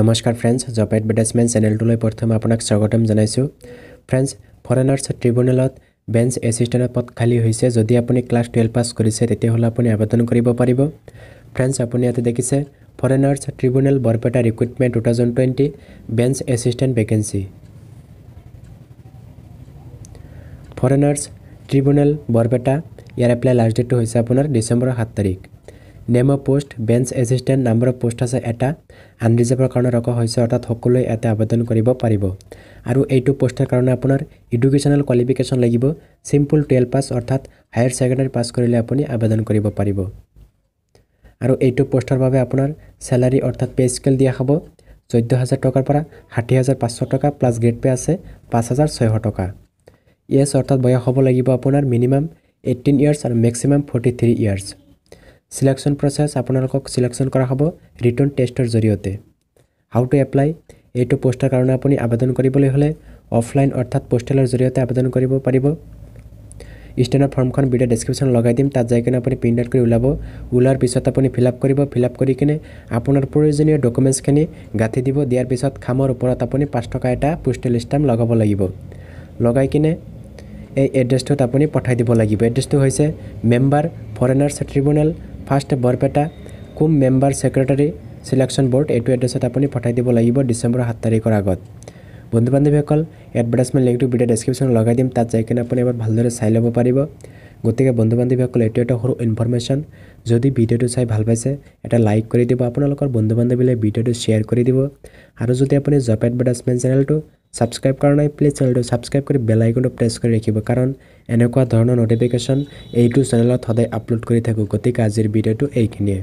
নমস্কাৰ friends job advertisement চেনেলটোলৈ প্ৰথমে আপোনাক স্বাগতম জনাইছোঁ ফ্ৰেণ্ডছ ফৰেন আৰ্টছ ট্ৰিব্যুনেলত বেঞ্চ এছিষ্টেণ্টৰ পদ খালী হৈছে যদি আপুনি ক্লাছ টুৱেল্ভ পাছ কৰিছে তেতিয়াহ'লে আপুনি আবেদন কৰিব পাৰিব ফ্ৰেণ্ডছ আপুনি ইয়াতে দেখিছে foreigners tribunal Barpeta recruitment two thousand twenty bench assistant vacancy foreigners tribunal Barpeta ইয়াৰ এপ্লাই লাষ্ট ডেটটো হৈছে আপোনাৰ ডিচেম্বৰৰ সাত তাৰিখ name of post bench assistant number of post আছে এটা আনৰিজাৰ্ভৰ কাৰণে ৰখা হৈছে অৰ্থাৎ সকলোৱে এটা আবেদন কৰিব পাৰিব আৰু এইটো পোষ্টৰ কাৰণে আপোনাৰ এডুকেশ্যনেল কোৱালিফিকেশ্যন লাগিব চিম্পল টুৱেলভ পাছ অৰ্থাৎ হায়াৰ ছেকেণ্ডেৰী পাছ কৰিলে আপুনি আবেদন কৰিব পাৰিব আৰু এইটো পোষ্টৰ বাবে আপোনাৰ চেলাৰী অৰ্থাৎ পে স্কেল দিয়া হ'ব চৈধ্য হাজাৰ টকাৰ পৰা ষাঠি হাজাৰ পাঁচশ টকা প্লাছ গ্ৰেড পে আছে পাঁচ হাজাৰ ছয়শ টকা ইয়েছ অৰ্থাৎ বয়স হ'ব লাগিব আপোনাৰ মিনিমাম এইটিন ইয়াৰ্ছ আৰু maximum forty three years selection process আপোনালোকক চিলেকশ্যন কৰা হ'ব ৰিটাৰ্ণ টেষ্টৰ জৰিয়তে হাউ টু এপ্লাই এইটো পোষ্টৰ কাৰণে আপুনি আবেদন কৰিবলৈ হ'লে অফলাইন অৰ্থাৎ পোষ্টেলৰ জৰিয়তে আবেদন কৰিব পাৰিব ষ্টেণ্ডৰ ফৰ্মখন ভিডিঅ' ডেছক্ৰিপশ্যনত লগাই দিম তাত যাই কিনে আপুনি প্ৰিণ্ট আউট কৰি ওলাব ওলোৱাৰ পিছত আপুনি ফিল আপ কৰিব ফিল আপ কৰি কিনে আপোনাৰ প্ৰয়োজনীয় ডকুমেণ্টছখিনি গাঁঠি দিব দিয়াৰ পিছত খামৰ ওপৰত আপুনি পাঁচ টকা এটা পোষ্টেল ষ্টাম্প লগাব লাগিব লগাই কিনে এই এড্ৰেছটোত আপুনি পঠাই দিব লাগিব এড্ৰেছটো হৈছে member foreigners tribunal first Barpeta কুম মেম্বাৰ ছেক্ৰেটাৰী ছিলেকশ্যন বৰ্ড এইটো এড্ৰেছত আপুনি পঠাই দিব লাগিব ডিচেম্বৰ সাত তাৰিখৰ আগত বন্ধু বান্ধৱীসকল এডভাৰ্টাইজমেণ্ট লিংকটো ভিডিঅ' ডেছক্ৰিপশ্যনত লগাই দিম তাত যাই কিনে আপুনি এবাৰ ভালদৰে চাই ল'ব পাৰিব গতিকে বন্ধু বান্ধৱীসকল এইটো এটা সৰু ইনফৰ্মেশ্যন যদি ভিডিঅ'টো চাই ভাল পাইছে এটা লাইক কৰি দিব আপোনালোকৰ বন্ধু বান্ধৱীলৈ ভিডিঅ'টো শ্বেয়াৰ কৰি দিব আৰু যদি আপুনি জব এডভাৰ্টাইজমেণ্ট চেনেলটো ছাবস্ক্ৰাইব কৰা নাই প্লিজ চেনেলটো ছাবস্ক্ৰাইব কৰি বেল আইকনটো প্ৰেছ কৰি ৰাখিব কাৰণ এনেকুৱা ধৰণৰ ন'টিফিকেশ্যন এইটো চেনেলত সদায় আপলোড কৰি থাকোঁ গতিকে আজিৰ ভিডিঅ'টো এইখিনিয়ে